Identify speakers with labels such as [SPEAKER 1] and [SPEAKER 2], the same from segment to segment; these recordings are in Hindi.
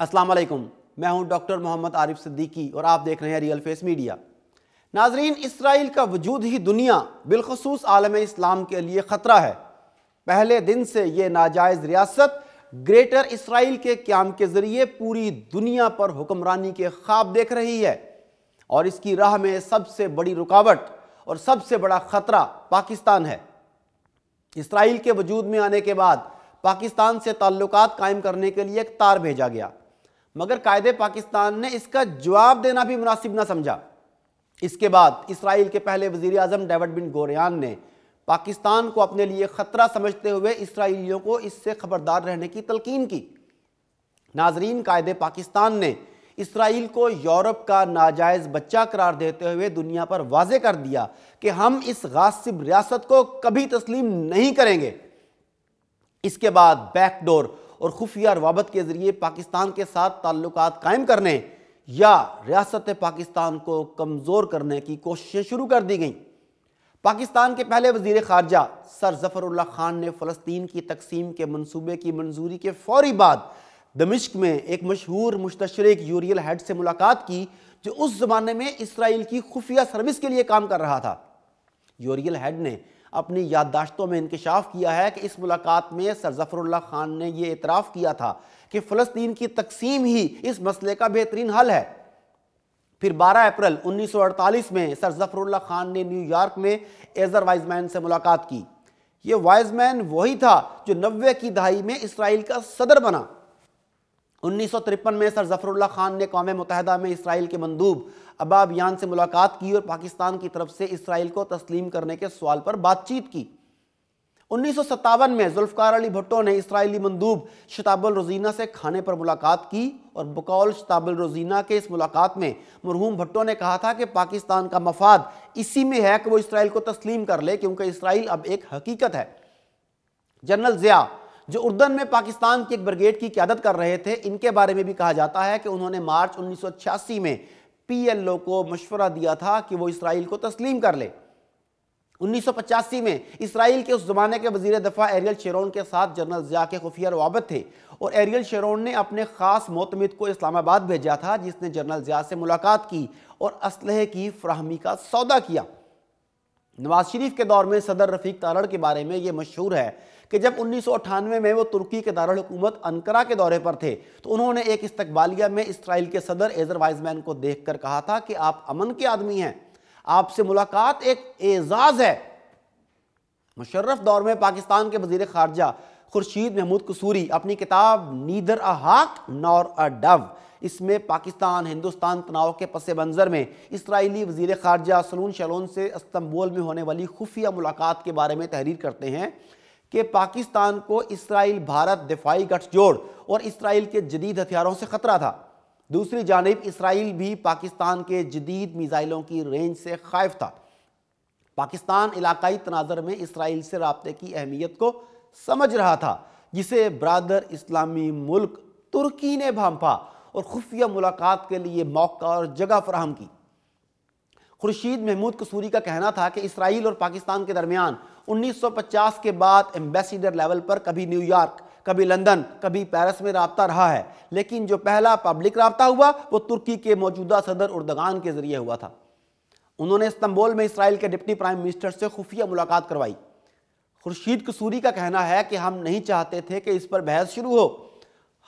[SPEAKER 1] अस्सलाम वालेकुम मैं हूं डॉक्टर मोहम्मद आरिफ सिद्दीकी और आप देख रहे हैं रियल फेस मीडिया नाजरीन इसराइल का वजूद ही दुनिया बिलखसूस आलम इस्लाम के लिए ख़तरा है पहले दिन से ये नाजायज़ रियासत ग्रेटर इसराइल के क्याम के ज़रिए पूरी दुनिया पर हुक्मरानी के ख्वाब देख रही है और इसकी राह में सबसे बड़ी रुकावट और सबसे बड़ा ख़तरा पाकिस्तान है इसराइल के वजूद में आने के बाद पाकिस्तान से ताल्लुकात कायम करने के लिए एक तार भेजा गया मगर कायदे पाकिस्तान ने इसका जवाब देना भी मुनासिब ना समझा इसके बाद इसराइल के पहले वजीर अजम डेविड बिन गोरियान ने पाकिस्तान को अपने लिए ख़तरा समझते हुए इसराइलियों को इससे खबरदार रहने की तलकीन की नाजरीन कायदे पाकिस्तान ने इसराइल को यूरोप का नाजायज़ बच्चा करार देते हुए दुनिया पर वाजे कर दिया कि हम इस गासिब रियासत को कभी तस्लीम नहीं करेंगे इसके बाद बैकडोर और खुफिया रवाबत के ज़रिए पाकिस्तान के साथ ताल्लुक कायम करने या रियासत पाकिस्तान को कमज़ोर करने की कोशिशें शुरू कर दी गई पाकिस्तान के पहले वजीर खारजा सर जफरुल्ला खान ने फ़लस्तीन की तकसीम के मनसूबे की मंजूरी के फौरी बाद दमिश्क में एक मशहूर मुश्तरक यूरियल हेड से मुलाकात की जो उस ज़माने में इसराइल की खुफिया सर्विस के लिए काम कर रहा था यूरियल हेड ने अपनी याददाश्तों में इंकशाफ किया है कि इस मुलाकात में सर जफरुल्ला खान ने यह इतराफ़ किया था कि फ़लस्तीन की तकसीम ही इस मसले का बेहतरीन हल है फिर 12 अप्रैल 1948 में सर जफरुल्ला खान ने न्यूयॉर्क में एजर वाइजमैन से मुलाकात की ये वाइजमैन वही था जो नब्बे की दहाई में इसराइल का सदर बना उन्नीस में सर जफरुल्ला खान ने कौम मुतहदा में इसराइल के मंदूब अबाबियान से मुलाकात की और पाकिस्तान की तरफ से इसराइल को तस्लीम करने के सवाल पर बातचीत की उन्नीस में जुल्फकार अली भुट्टो ने इसराइली मंदूब शताबुल रोजीना से खाने पर मुलाकात की और बकौल शताबुल रोजीना के इस मुलाकात में मरहूम भुट्टो ने कहा था कि पाकिस्तान का मफाद इसी में है कि वो इसराइल को तस्लीम कर ले क्योंकि इसराइल अब एक हकीकत है जनरल ज़िया जो उर्दन में पाकिस्तान की एक ब्रिगेड की क्यादत कर रहे थे इनके बारे में भी कहा जाता है कि उन्होंने मार्च 1986 में पी एल ओ को मशवरा दिया था कि वो इसराइल को तस्लीम कर ले 1985 में इसराइल के उस ज़माने के वजीर दफ़ा एरियल शेरोन के साथ जनरल ज़िया के खुफिया रवाबत थे और एरियल शेरोन ने अपने ख़ास मोतमद को इस्लामाबाद भेजा था जिसने जनरल ज़िया से मुलाकात की और असलहे की फ्राहमी का सौदा किया नवाज शरीफ के दौर में सदर रफ़ीक तारड़ के बारे में ये मशहूर है कि जब उन्नीस में वो तुर्की के दारकूमत अनकरा के दौरे पर थे तो उन्होंने एक इस्तबालिया में इसराइल के सदर एजर वाइजमैन को देख कर कहा था कि आप अमन के आदमी हैं आपसे मुलाकात एक एजाज है मुशर्रफ दौर में पाकिस्तान के वजीर खारजा खुर्शीद महमूद कसूरी अपनी किताब नीदर अ हाक नॉर अ डव इसमें पाकिस्तान हिंदुस्तान तनाव के पस मंज़र में इसराइली वजीर खारजा सलून शलोन से इस्तंबुल में होने वाली खुफिया मुलाकात के बारे में तहरीर करते हैं कि पाकिस्तान को इसराइल भारत दिफाई गठजोड़ और इसराइल के जदीद हथियारों से ख़तरा था दूसरी जानब इसराइल भी पाकिस्तान के जदीद मिज़ाइलों की रेंज से खाइफ था पाकिस्तान इलाकई तनाजर में इसराइल से रबते की अहमियत को समझ रहा था जिसे ब्रादर इस्लामी मुल्क तुर्की ने भांपा और खुफिया मुलाकात के लिए मौका और जगह फ्राहम की खुर्शीद महमूद कसूरी का कहना था कि इसराइल और पाकिस्तान के दरमियान 1950 के बाद एम्बेसडर लेवल पर कभी न्यूयॉर्क कभी लंदन कभी पेरिस में रबता रहा है लेकिन जो पहला पब्लिक रबता हुआ वो तुर्की के मौजूदा सदर उर्दगान के जरिए हुआ था उन्होंने इस्तंबोल में इसराइल के डिप्टी प्राइम मिनिस्टर से खुफिया मुलाकात करवाई खुर्शीद कसूरी का कहना है कि हम नहीं चाहते थे कि इस पर बहस शुरू हो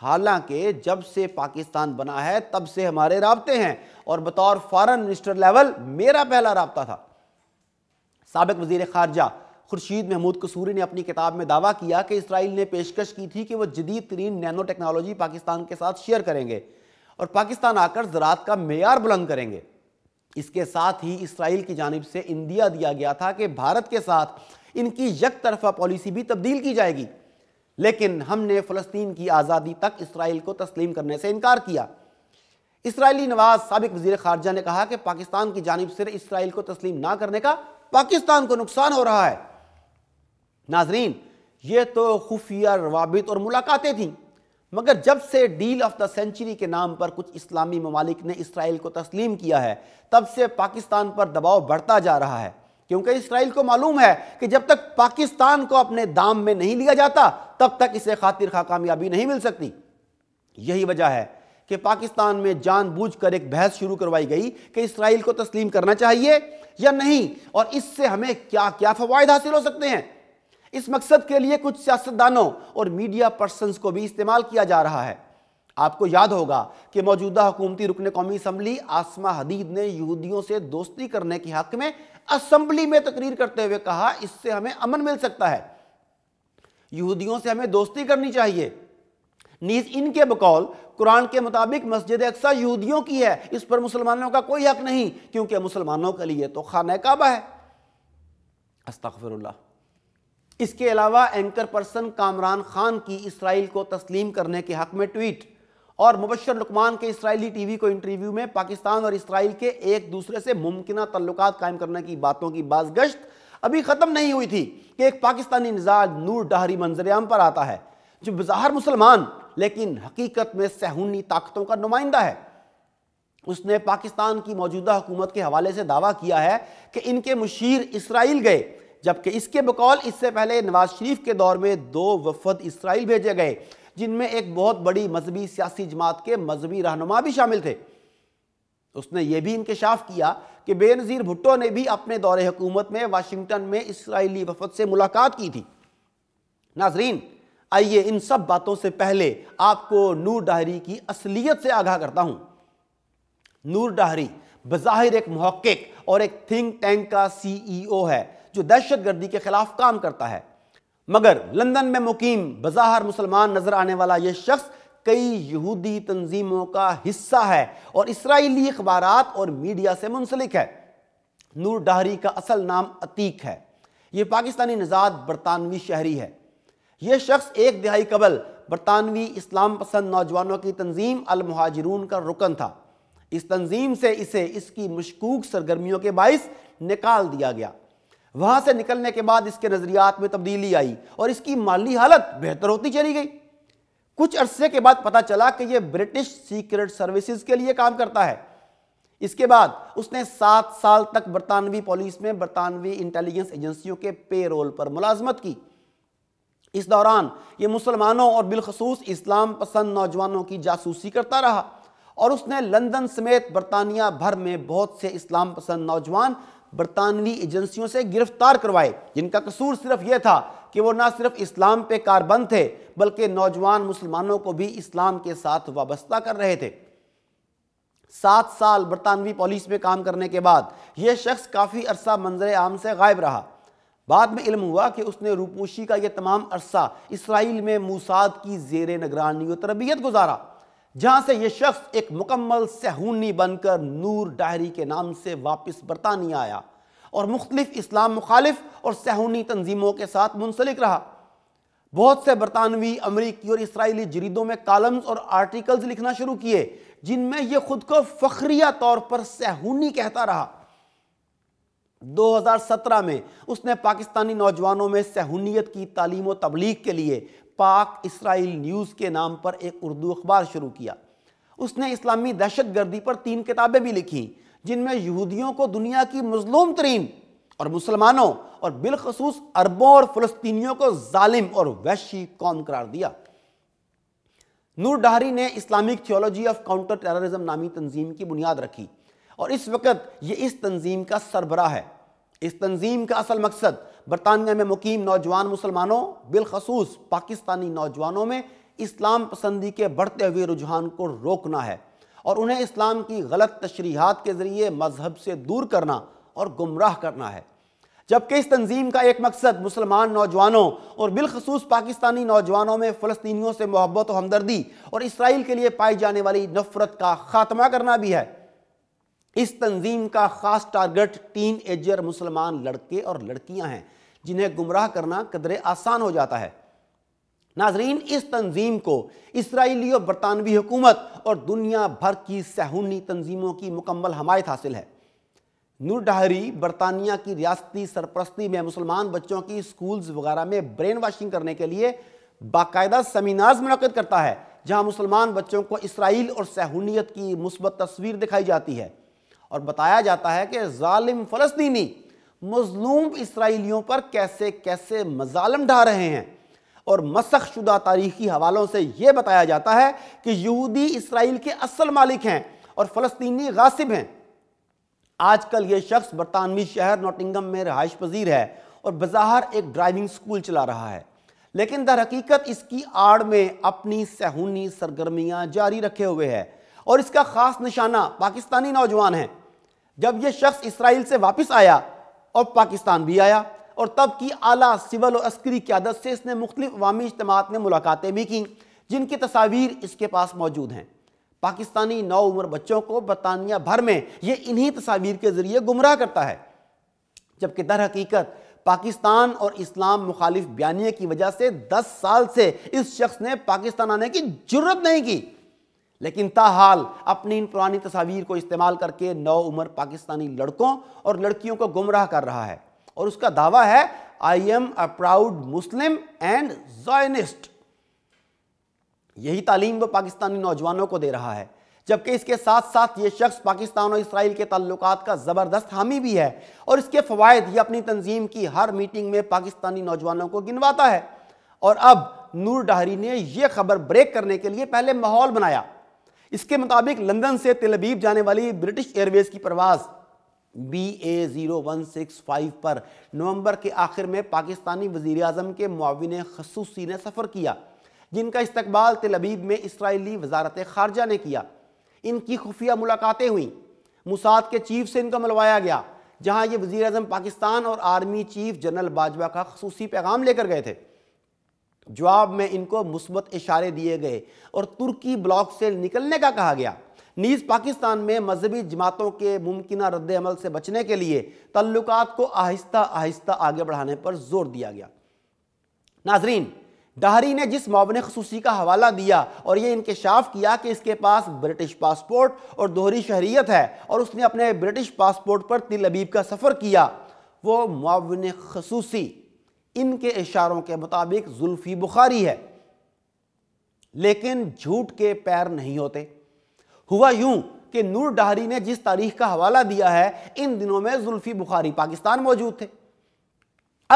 [SPEAKER 1] हालांकि जब से पाकिस्तान बना है तब से हमारे रबते हैं और बतौर फॉरन मिनिस्टर लेवल मेरा पहला रबता था सबक वजीर खारजा खुर्शीद महमूद कसूरी ने अपनी किताब में दावा किया कि इसराइल ने पेशकश की थी कि वह जदीद तरीन नैनो टेक्नोलॉजी पाकिस्तान के साथ शेयर करेंगे और पाकिस्तान आकर ज़रात का मैार बुलंद करेंगे इसके साथ ही इसराइल की जानब से इंदिया दिया गया था कि भारत के साथ इनकी यक तरफा पॉलिसी भी तब्दील की जाएगी लेकिन हमने फ़लस्तीन की आज़ादी तक इसराइल को तस्लीम करने से इनकार किया इसराइली नवाज सबक वजी खारजा ने कहा कि पाकिस्तान की जानब से इसराइल को तस्लीम ना करने का पाकिस्तान को नुकसान हो रहा है नाजरीन ये तो खुफिया रवाबित और मुलाकातें थीं मगर जब से डील ऑफ द सेंचुरी के नाम पर कुछ इस्लामी ममालिक ने इसराइल को तस्लीम किया है तब से पाकिस्तान पर दबाव बढ़ता जा रहा है क्योंकि इसराइल को मालूम है कि जब तक पाकिस्तान को अपने दाम में नहीं लिया जाता तब तक इसे खातिर खा कामयाबी नहीं मिल सकती यही वजह है कि पाकिस्तान में जानबूझकर एक बहस शुरू करवाई गई कि इसराइल को तस्लीम करना चाहिए या नहीं और इससे हमें क्या क्या फ़वाद हासिल हो सकते हैं इस मकसद के लिए कुछ सियासतदानों और मीडिया पर्सन को भी इस्तेमाल किया जा रहा है आपको याद होगा कि मौजूदा हुकूमती रुकने कौमी असम्बली आसमा हदीद ने यहूदियों से दोस्ती करने के हक में असम्बली में तकरीर करते हुए कहा इससे हमें अमन मिल सकता है यहूदियों से हमें दोस्ती करनी चाहिए नीज इनके बकौल कुरान के मुताबिक मस्जिद अक्सा यहूदियों की है इस पर मुसलमानों का कोई हक नहीं क्योंकि मुसलमानों के लिए तो खाना काबा है अस्तफिरल्ला इसके अलावा एंकर पर्सन कामरान खान की इसराइल को तस्लीम करने के हक में ट्वीट और मुबशर लुकमान के इसराइली टीवी को इंटरव्यू में पाकिस्तान और इसराइल के एक दूसरे से मुमकिन तल्लुक कायम करने की बातों की बाजगश्त अभी ख़त्म नहीं हुई थी कि एक पाकिस्तानी निजाज नूर डहरी मंजरेआम पर आता है जो बजहर मुसलमान लेकिन हकीकत में सहूनी ताकतों का नुमाइंदा है उसने पाकिस्तान की मौजूदा हुकूमत के हवाले से दावा किया है कि इनके मुशीर इसराइल गए जबकि इसके बकौल इससे पहले नवाज शरीफ के दौर में दो वफद इसराइल भेजे गए जिनमें एक बहुत बड़ी मजहबी सियासी जमात के मजहबी रहनुमा भी शामिल थे उसने यह भी इंकशाफ किया कि बेनज़ीर भुट्टो ने भी अपने दौरे हुकूमत में वाशिंगटन में इसराइली वफद से मुलाकात की थी नाजरीन आइए इन सब बातों से पहले आपको नूर डाहरी की असलियत से आगाह करता हूं नूर डाहरी बज़ाहिर एक महक्क और एक थिंक टैंक का सीईओ e है जो दहशत गर्दी के खिलाफ काम करता है मगर लंदन में मुकीम बज़ाहर मुसलमान नज़र आने वाला यह शख्स कई यहूदी तंजीमों का हिस्सा है और इसराइली अखबार और मीडिया से मुंसलिक है नूर डहरी का असल नाम अतीक है यह पाकिस्तानी नजाद बरतानवी शहरी है यह शख्स एक दिहाई कबल बरतानवी इस्लाम पसंद नौजवानों की तंजीम अलमहाजरून का रुकन था इस तंजीम से इसे इसकी मशकूक सरगर्मियों के बायस निकाल दिया गया वहां से निकलने के बाद इसके नज़रियात में तब्दीली आई और इसकी माली हालत बेहतर होती चली गई कुछ अरसे के बाद पता चला कि यह ब्रिटिश सीक्रेट सर्विसेज के लिए काम करता है इसके बाद उसने सात साल तक बरतानवी पुलिस में बरतानवी इंटेलिजेंस एजेंसियों के पेरोल पर मुलाजमत की इस दौरान यह मुसलमानों और बिलखसूस इस्लाम पसंद नौजवानों की जासूसी करता रहा और उसने लंदन समेत बरतानिया भर में बहुत से इस्लाम पसंद नौजवान बरतानवी एजेंसियों से गिरफ्तार करवाए जिनका कसूर सिर्फ यह था कि वो ना सिर्फ इस्लाम पे कारबंद थे बल्कि नौजवान मुसलमानों को भी इस्लाम के साथ वाबस्ता कर रहे थे सात साल बरतानवी पुलिस में काम करने के बाद यह शख्स काफ़ी अरसा मंजर आम से गायब रहा बाद में इल्म हुआ कि उसने रूपोशी का यह तमाम अरसा इसराइल में मूसाद की जेर निगरानी और तरबियत गुजारा जहां से यह शख्स एक मुकम्मल सहूनी बनकर नूर डायरी के नाम से वापस बरतानिया आया और मुख्तलिफ इस्लाम मुखालिफ और सहूनी तंजीमों के साथ मुंसलिक रहा बहुत से बरतानवी अमरीकी और इसराइली जरीदों में कालम्स और आर्टिकल्स लिखना शुरू किए जिनमें यह खुद को फखरिया तौर पर सहूनी कहता रहा 2017 में उसने पाकिस्तानी नौजवानों में सहूनीत की तालीम तबलीग के लिए पाक इसराइल न्यूज़ के नाम पर एक उर्दू अखबार शुरू किया उसने इस्लामी दहशत गर्दी पर तीन किताबें भी लिखी जिनमें यहूदियों को दुनिया की मजलूम तरीन और मुसलमानों और बिलखसूस अरबों और फलस्तियों को जालिम और वैशी कौम करार दिया नूर डहारी ने Islamic theology of counter terrorism नामी तंजीम की बुनियाद रखी और इस वक्त ये इस तंजीम का सरबरा है इस तंजीम का असल मकसद बरतानिया में मुकीम नौजवान मुसलमानों बिलखसूस पाकिस्तानी नौजवानों में इस्लाम पसंदी के बढ़ते हुए रुझान को रोकना है और उन्हें इस्लाम की गलत तशरीहत के ज़रिए मजहब से दूर करना और गुमराह करना है जबकि इस तंजीम का एक मकसद मुसलमान नौजवानों और बिलखसूस पाकिस्तानी नौजवानों में फ़लस्तियों से मोहब्बत और हमदर्दी और इसराइल के लिए पाई जाने वाली नफरत का खात्मा करना भी है इस तंजीम का ख़ास टारगेट टीन एजर मुसलमान लड़के और लड़कियां हैं जिन्हें गुमराह करना कदरे आसान हो जाता है नाजरीन इस तंजीम को इसराइली और बरतानवी हुकूमत और दुनिया भर की सहूनी तंजीमों की मुकम्मल हमायत हासिल है नूर डहरी बरतानिया की रियासती सरपरस्ती में मुसलमान बच्चों की स्कूल्स वगैरह में ब्रेन वाशिंग करने के लिए बाकायदा सेमिनार्स मुनद करता है जहां मुसलमान बच्चों को इसराइल और सहूनीत की मुस्बत तस्वीर दिखाई जाती है और बताया जाता है कि ालिम फ़लस्तनी मजलूम इसराइलियों पर कैसे कैसे मजालम ढा रहे हैं और मसख शुदा तारीखी हवालों से यह बताया जाता है कि यहूदी इसराइल के असल मालिक हैं और फ़लस्तीनी गासिब हैं आजकल ये शख्स बरतानवी शहर नोटिंगम में रहायश पजीर है और बाजार एक ड्राइविंग स्कूल चला रहा है लेकिन दर हकीकत इसकी आड़ में अपनी सहूनी सरगर्मियाँ जारी रखे हुए है और इसका ख़ास निशाना पाकिस्तानी नौजवान हैं जब ये शख्स इसराइल से वापस आया और पाकिस्तान भी आया और तब की आला सिविल और अस्करी क्यादत से इसने मुख्तलिफ अवामी में मुलाकातें भी की जिनकी तस्वीर इसके पास मौजूद हैं पाकिस्तानी नौ उम्र बच्चों को बरतानिया भर में ये इन्हीं तस्वीर के ज़रिए गुमराह करता है जबकि दर हकीकत पाकिस्तान और इस्लाम मुखालिफ बयानिए की वजह से दस साल से इस शख्स ने पाकिस्तान आने की जरूरत नहीं की लेकिन ताहाल अपनी इन पुरानी तस्वीर को इस्तेमाल करके नौ उम्र पाकिस्तानी लड़कों और लड़कियों को गुमराह कर रहा है और उसका दावा है I am a proud Muslim and Zionist यही तालीम वो पाकिस्तानी नौजवानों को दे रहा है जबकि इसके साथ साथ ये शख्स पाकिस्तान और इसराइल के ताल्लुक का ज़बरदस्त हामी भी है और इसके फवायद ये अपनी तंजीम की हर मीटिंग में पाकिस्तानी नौजवानों को गिनवाता है और अब नूर डहरी ने यह खबर ब्रेक करने के लिए पहले माहौल बनाया इसके मुताबिक लंदन से तेलबीब जाने वाली ब्रिटिश एयरवेज की प्रवास B A zero one six five पर नवंबर के आखिर में पाकिस्तानी वजीर अजम के मुआविन खसूसी ने सफ़र किया जिनका इस्तबाल तेलबीब में इसराइली वजारत खारजा ने किया इनकी खुफिया मुलाकातें हुई मुसाद के चीफ से इनका मलवाया गया जहाँ ये वजी अजम पाकिस्तान और आर्मी चीफ जनरल बाजवा का खसूसी पैगाम लेकर गए थे जवाब में इनको मुस्बत इशारे दिए गए और तुर्की ब्लॉक से निकलने का कहा गया नीज पाकिस्तान में मजहबी जमातों के मुमकिन रद्दमल से बचने के लिए तल्लुक को आहिस्ता आहिस्ता आगे बढ़ाने पर जोर दिया गया नाजरीन डहरी ने जिस मुआवन खसूसी का हवाला दिया और यह इंकशाफ किया कि इसके पास ब्रिटिश पासपोर्ट और दोहरी शहरीत है और उसने अपने ब्रिटिश पासपोर्ट पर तिल अबीब का सफ़र किया वो मुआवन खसूसी इनके इशारों के मुताबिक जुल्फ़ी बुखारी है लेकिन झूठ के पैर नहीं होते हुआ यूं कि नूर डहरी ने जिस तारीख का हवाला दिया है इन दिनों में जुल्फ़ी बुखारी पाकिस्तान मौजूद थे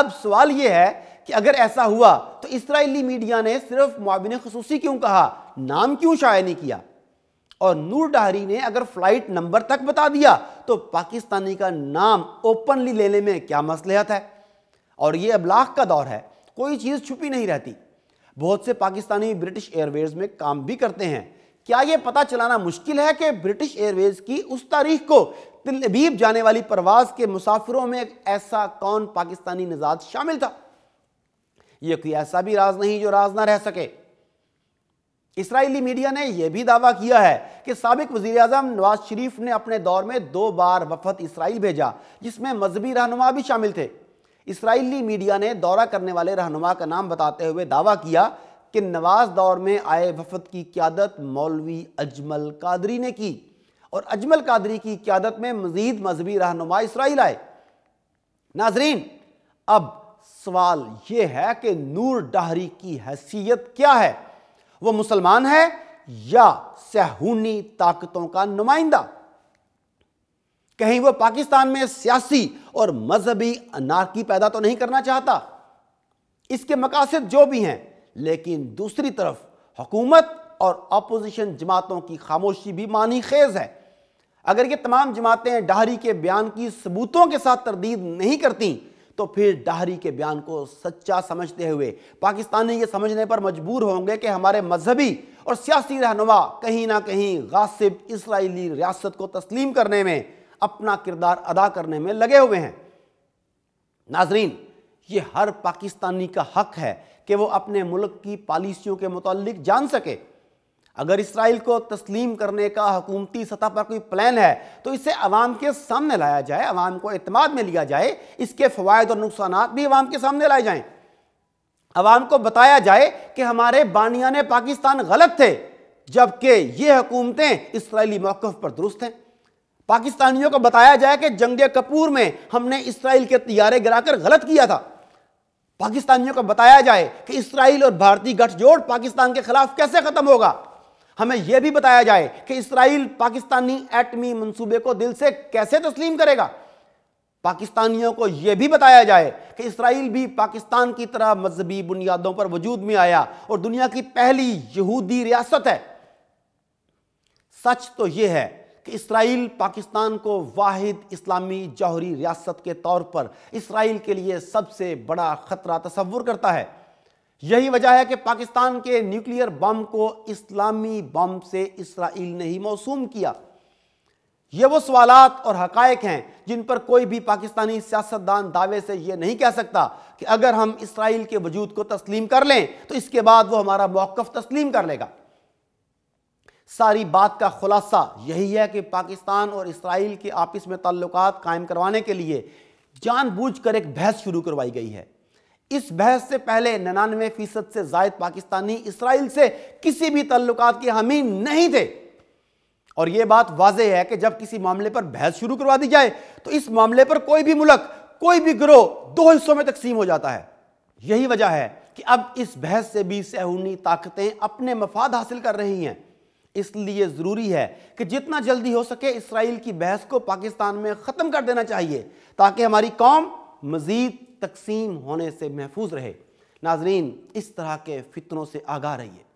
[SPEAKER 1] अब सवाल यह है कि अगर ऐसा हुआ तो इसराइली मीडिया ने सिर्फ मुआवन खसूसी क्यों कहा नाम क्यों शाया नहीं किया और नूर डहरी ने अगर फ्लाइट नंबर तक बता दिया तो पाकिस्तानी का नाम ओपनली लेने में क्या मसलहत है और ये अबलाख का दौर है कोई चीज़ छुपी नहीं रहती बहुत से पाकिस्तानी ब्रिटिश एयरवेज में काम भी करते हैं क्या यह पता चलाना मुश्किल है कि ब्रिटिश एयरवेज की उस तारीख को तिलबीब जाने वाली परवाज के मुसाफिरों में ऐसा कौन पाकिस्तानी निजात शामिल था यह कोई ऐसा भी राज नहीं जो राज ना रह सके इसराइली मीडिया ने यह भी दावा किया है कि सबक वजी अजम नवाज शरीफ ने अपने दौर में दो बार वफद इसराइल भेजा जिसमें मजहबी रहनुमा भी शामिल थे इसराइली मीडिया ने दौरा करने वाले रहनुमा का नाम बताते हुए दावा किया कि नवाज दौर में आए वफद की क्यादत मौलवी अजमल कादरी ने की और अजमल कादरी की क्यादत में मजीद मजहबी रहनुमा इसराइल आए नाजरीन अब सवाल यह है कि नूर डहरी की हैसियत क्या है वह मुसलमान है या सहूनी ताकतों का नुमाइंदा कहीं वह पाकिस्तान में सियासी और मजहबी अनारकी पैदा तो नहीं करना चाहता इसके मकासद जो भी हैं लेकिन दूसरी तरफ हुकूमत और अपोजिशन जमातों की खामोशी भी मानी खेज है अगर ये तमाम जमातें डाहरी के बयान की सबूतों के साथ तरदीद नहीं करती तो फिर डाहरी के बयान को सच्चा समझते हुए पाकिस्तानी ये समझने पर मजबूर होंगे कि हमारे मजहबी और सियासी रहनुमा कहीं ना कहीं गासिब इसराइली रियासत को तस्लीम करने में अपना किरदार अदा करने में लगे हुए हैं नाजरीन ये हर पाकिस्तानी का हक है कि वो अपने मुल्क की पॉलिसियों के मुतालिक जान सके अगर इसराइल को तस्लीम करने का हकूमती सतह पर कोई प्लान है तो इसे अवाम के सामने लाया जाए अवाम को अतमाद में लिया जाए इसके फ़वाद और नुकसान भी अवाम के सामने लाए जाए अवाम को बताया जाए कि हमारे ने पाकिस्तान गलत थे जबकि ये हकूमतें इसराइली मौकफ पर दुरुस्त हैं पाकिस्तानियों को बताया जाए कि जंग कपूर में हमने इसराइल के तैयारे गिराकर गलत किया था पाकिस्तानियों को बताया जाए कि इसराइल और भारतीय गठजोड़ पाकिस्तान के खिलाफ कैसे खत्म होगा हमें यह भी बताया जाए कि इसराइल पाकिस्तानी एटमी मंसूबे को दिल से कैसे तस्लीम करेगा पाकिस्तानियों को यह भी बताया जाए कि इसराइल भी पाकिस्तान की तरह मजहबी बुनियादों पर वजूद में आया और दुनिया की पहली यहूदी रियासत है सच तो यह है कि इसराइल पाकिस्तान को वाहिद इस्लामी जौहरी रियासत के तौर पर इसराइल के लिए सबसे बड़ा ख़तरा तस्वुर करता है यही वजह है कि पाकिस्तान के न्यूक्लियर बम को इस्लामी बम से इसराइल ने ही मौसूम किया ये वो सवाल और हकायक हैं जिन पर कोई भी पाकिस्तानी सियासतदान दावे से यह नहीं कह सकता कि अगर हम इसराइल के वजूद को तस्लीम कर लें तो इसके बाद वो हमारा मौकफ़ तस्लीम कर लेगा सारी बात का खुलासा यही है कि पाकिस्तान और इसराइल के आपस में ताल्लुक कायम करवाने के लिए जानबूझकर एक बहस शुरू करवाई गई है इस बहस से पहले ननानवे फीसद से जायद पाकिस्तानी इसराइल से किसी भी ताल्लुक की हामी नहीं थे और यह बात वाजह है कि जब किसी मामले पर बहस शुरू करवा दी जाए तो इस मामले पर कोई भी मुल्क कोई भी ग्रोह दो हिस्सों में तकसीम हो जाता है यही वजह है कि अब इस बहस से भी सहूनी ताकतें अपने मफाद हासिल कर रही हैं इसलिए ज़रूरी है कि जितना जल्दी हो सके इसराइल की बहस को पाकिस्तान में ख़त्म कर देना चाहिए ताकि हमारी कौम मज़ीद तकसीम होने से महफूज रहे नाजरीन इस तरह के फितरों से आगाह रहिए